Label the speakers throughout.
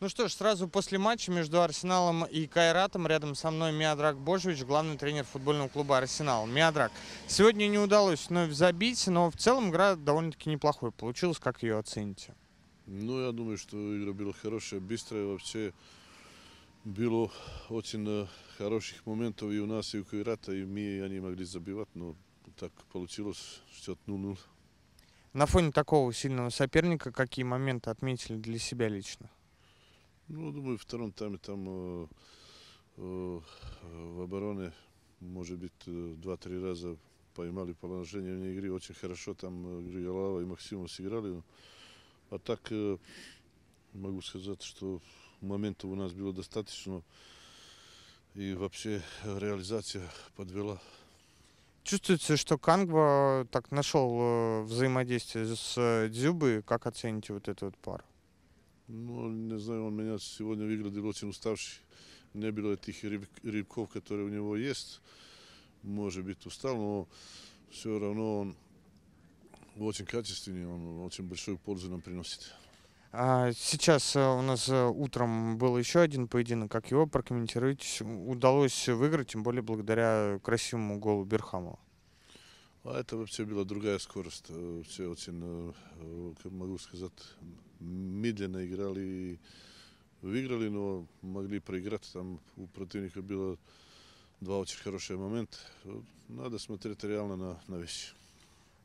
Speaker 1: Ну что ж, сразу после матча между Арсеналом и Кайратом рядом со мной Миадрак Божевич, главный тренер футбольного клуба Арсенал. Миадрак, сегодня не удалось вновь забить, но в целом игра довольно-таки неплохой получилась. Как ее оцените?
Speaker 2: Ну, я думаю, что игра была хорошая, быстрая. Вообще было очень э, хороших моментов и у нас, и у Кайрата, и мы они могли забивать, но так получилось, счет 0-0.
Speaker 1: На фоне такого сильного соперника какие моменты отметили для себя лично?
Speaker 2: Ну, думаю, в втором тайме там э, э, в обороне, может быть, э, два-три раза поймали положение вне игры. Очень хорошо там э, Григолава и Максимов сыграли. А так э, могу сказать, что моментов у нас было достаточно. И вообще реализация подвела.
Speaker 1: Чувствуется, что Кангва так нашел э, взаимодействие с Дзюбой. Как оцените вот эту вот пару?
Speaker 2: Ну, не знаю, он меня сегодня выглядел очень уставший. Не было этих рыбков, которые у него есть. Может быть, устал, но все равно он очень качественный, он очень большую пользу нам приносит.
Speaker 1: А сейчас э, у нас э, утром был еще один поединок. Как его прокомментируете? Удалось выиграть, тем более благодаря красивому голу Берхамова.
Speaker 2: А это вообще была другая скорость. Э, все очень, как могу сказать, медленно играли и выиграли, но могли проиграть. Там у противника было два очень хорошие момента. Надо смотреть реально на, на вещи.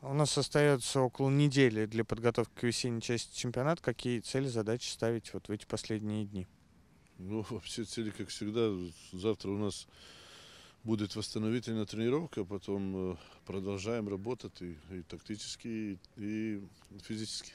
Speaker 1: У нас остается около недели для подготовки к весенней части чемпионата. Какие цели, задачи ставить вот в эти последние дни?
Speaker 2: Ну, вообще цели, как всегда, завтра у нас будет восстановительная тренировка, потом э, продолжаем работать и, и тактически, и, и физически.